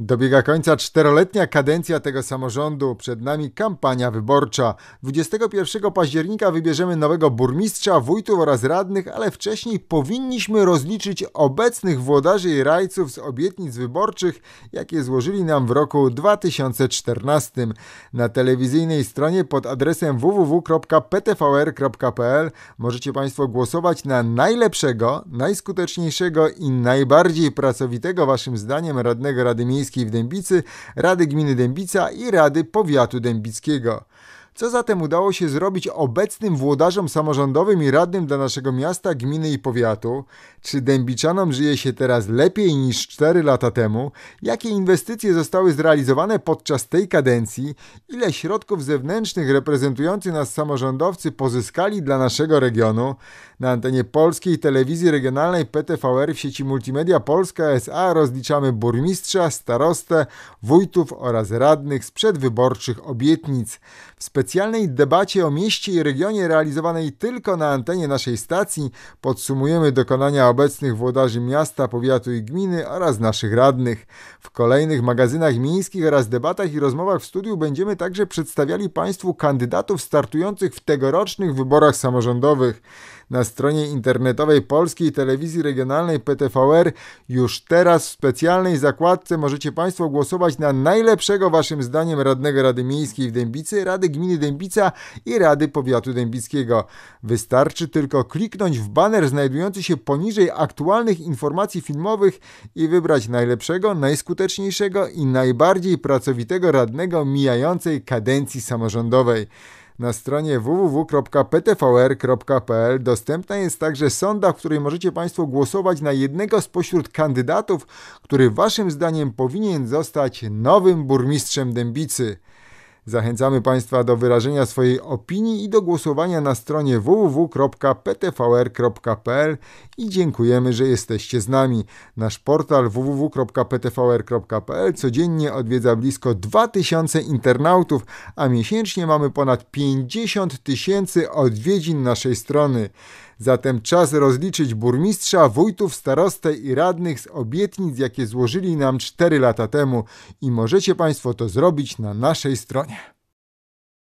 Dobiega końca czteroletnia kadencja tego samorządu, przed nami kampania wyborcza. 21 października wybierzemy nowego burmistrza, wójtów oraz radnych, ale wcześniej powinniśmy rozliczyć obecnych włodarzy i rajców z obietnic wyborczych, jakie złożyli nam w roku 2014. Na telewizyjnej stronie pod adresem www.ptvr.pl możecie Państwo głosować na najlepszego, najskuteczniejszego i najbardziej pracowitego Waszym zdaniem radnego Rady Miejskiej Miejskiej w Dębicy, Rady Gminy Dębica i Rady Powiatu Dębickiego. Co zatem udało się zrobić obecnym włodarzom samorządowym i radnym dla naszego miasta, gminy i powiatu? Czy Dębiczanom żyje się teraz lepiej niż 4 lata temu? Jakie inwestycje zostały zrealizowane podczas tej kadencji? Ile środków zewnętrznych reprezentujący nas samorządowcy pozyskali dla naszego regionu? Na antenie polskiej telewizji regionalnej PTVR w sieci Multimedia Polska SA rozliczamy burmistrza, starostę, wójtów oraz radnych z przedwyborczych obietnic. W specjalnej debacie o mieście i regionie realizowanej tylko na antenie naszej stacji podsumujemy dokonania obecnych włodarzy miasta, powiatu i gminy oraz naszych radnych. W kolejnych magazynach miejskich oraz debatach i rozmowach w studiu będziemy także przedstawiali Państwu kandydatów startujących w tegorocznych wyborach samorządowych na stronie internetowej Polskiej Telewizji Regionalnej PTVR. Już teraz w specjalnej zakładce możecie Państwo głosować na najlepszego Waszym zdaniem radnego Rady Miejskiej w Dębicy, Rady Gminy Dębica i Rady Powiatu Dębickiego. Wystarczy tylko kliknąć w baner znajdujący się poniżej aktualnych informacji filmowych i wybrać najlepszego, najskuteczniejszego i najbardziej pracowitego radnego mijającej kadencji samorządowej na stronie www.ptvr.pl dostępna jest także sonda, w której możecie Państwo głosować na jednego spośród kandydatów, który Waszym zdaniem powinien zostać nowym burmistrzem Dębicy. Zachęcamy Państwa do wyrażenia swojej opinii i do głosowania na stronie www.ptvr.pl i dziękujemy, że jesteście z nami. Nasz portal www.ptvr.pl codziennie odwiedza blisko 2000 internautów, a miesięcznie mamy ponad 50 tysięcy odwiedzin naszej strony. Zatem czas rozliczyć burmistrza, wójtów, starostę i radnych z obietnic, jakie złożyli nam 4 lata temu i możecie Państwo to zrobić na naszej stronie.